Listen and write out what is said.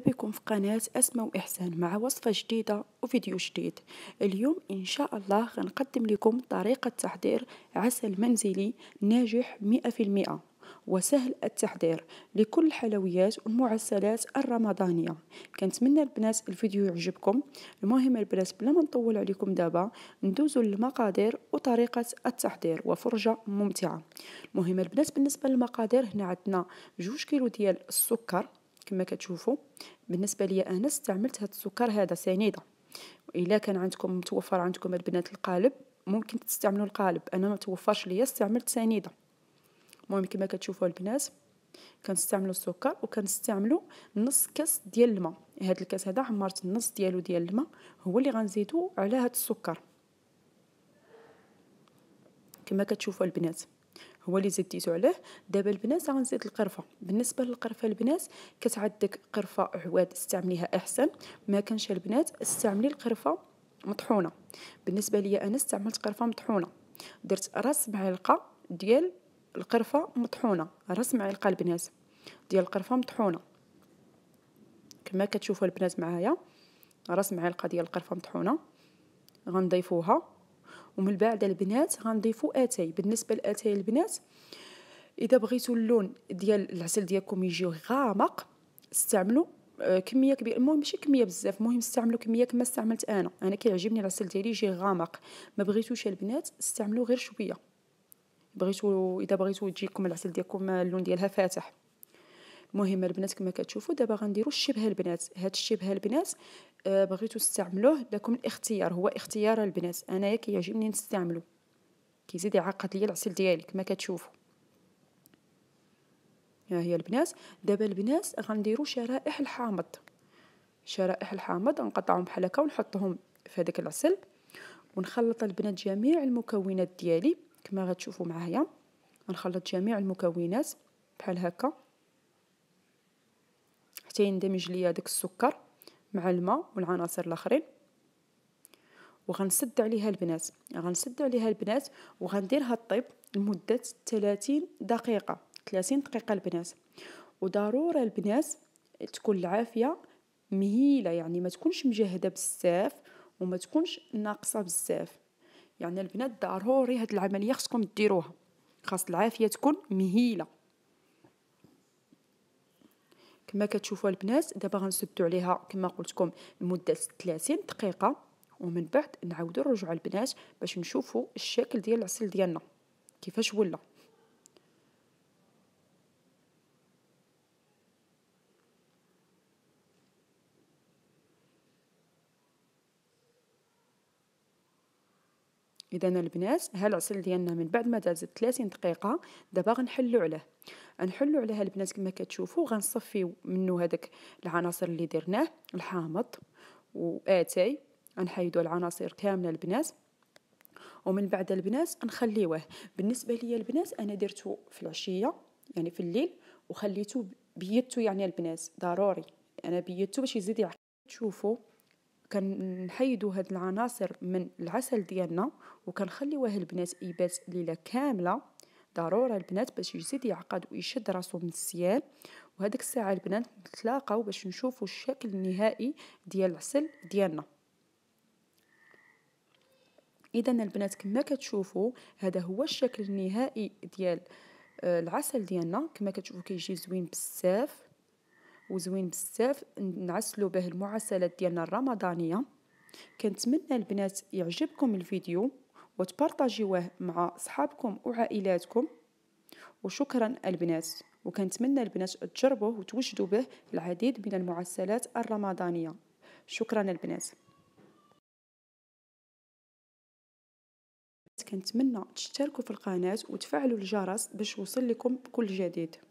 بكم في قناة أسماء وإحسان مع وصفة جديدة وفيديو جديد اليوم إن شاء الله غنقدم لكم طريقة تحضير عسل منزلي ناجح مئة في المئة وسهل التحضير لكل الحلويات والمعسلات الرمضانية كنتمنى البنات الفيديو يعجبكم المهم البنات بلا ما نطول عليكم دابا ندوزوا للمقادير وطريقة التحضير وفرجة ممتعة المهم البنات بالنسبة للمقادير هنا عندنا جوج كيلو ديال السكر كما كتشوفوا بالنسبه ليا انا استعملت هاد السكر هذا سنيده الا كان عندكم متوفر عندكم البنات القالب ممكن تستعملوا القالب انا ما توفرش ليا استعملت سنيده المهم كما كتشوفوا البنات كنستعملوا السكر وكنستعملوا نص كاس ديال الماء هذا الكاس هذا عمرت النص ديالو ديال الماء هو اللي غنزيدو على هاد السكر كما كتشوفوا البنات هو اللي زديتو عليه دابا البنات غنزيد القرفه بالنسبه للقرفه البنات كتعدك قرفه عواد استعمليها احسن ما كانش البنات استعملي القرفه مطحونه بالنسبه ليا انا استعملت قرفه مطحونه درت راس معلقه ديال القرفه مطحونه راس معلقه البنات ديال القرفه مطحونه كما كتشوفوا البنات معايا راس معلقه ديال القرفه مطحونه غنضيفوها ومن بعد البنات غنضيفو اتاي بالنسبه لاتاي البنات اذا بغيتو اللون ديال العسل ديالكم يجي غامق استعملوا آه، كميه كبيره المهم ماشي كميه بزاف المهم استعملوا كميه كما استعملت انا انا كيعجبني العسل ديالي يجي غامق ما بغيتوش البنات استعملوا غير شويه بغيتو اذا بغيتو تجيكم العسل ديالكم آه، اللون ديالها فاتح المهم البنات كما كتشوفوا دابا غنديروا الشبه البنات هاد الشبه البنات آه، بغيتو تستعملوه لكم الاختيار هو اختيار البنات انايا كيعجبني نستعملو كيزيد يعقد ليا العسل ديالي كما كتشوفوا ها هي البنات دابا البنات غنديرو شرائح الحامض شرائح الحامض نقطعهم بحال هكا ونحطهم في هذاك العسل ونخلط البنات جميع المكونات ديالي كما غتشوفوا معايا غنخلط جميع المكونات بحال هكا حتى يندمج ليا داك السكر مع الماء والعناصر الاخرين وغنسد عليها البنات غنسد عليها البنات وغنديرها الطيب لمده 30 دقيقه 30 دقيقه البنات وضروره البنات تكون العافيه مهيله يعني ما تكونش مجهده بزاف وما تكونش ناقصه بزاف يعني البنات ضروري هاد العمليه خصكم ديروها خاص العافيه تكون مهيله كما كتشوفوا البنات دابا غنسدو عليها كما قلت لكم لمده 30 دقيقه ومن بعد نعاودو نرجعوا البنات باش نشوفوا الشكل ديال العسل ديالنا كيفاش ولا اذا البنات ها العسل ديالنا من بعد ما دازت 30 دقيقه دابا غنحلو عليه غنحلو عليها البنات كما كتشوفوا غنصفيو منه هذاك العناصر اللي درناه الحامض واتاي غنحيدو العناصر كامله البنات ومن بعد البنات نخليوه بالنسبه ليا البنات انا درتو في العشيه يعني في الليل وخليته بيدتو يعني البنات ضروري انا بيدتو باش يزيد يعقل تشوفوا كنحيدوا هاد العناصر من العسل ديالنا وكنخليوه البنات يبات ليله كامله ضروره البنات باش يزيد يعقد ويشد راسو من السيال وهذيك الساعه البنات نتلاقاو باش نشوفوا الشكل النهائي ديال العسل ديالنا اذا البنات كما كتشوفوا هذا هو الشكل النهائي ديال آه، العسل ديالنا كما كتشوفوا كيجي زوين بزاف وزوين بزاف نعسلو به المعسلات ديالنا الرمضانيه كنتمنى البنات يعجبكم الفيديو وتبارطاجيوه مع صحابكم وعائلاتكم وشكرا البنات وكنتمنى البنات تجربوه وتوجدوا به العديد من المعسلات الرمضانيه شكرا البنات كنتمنى تشتركوا في القناه وتفعلوا الجرس باش يوصل لكم كل جديد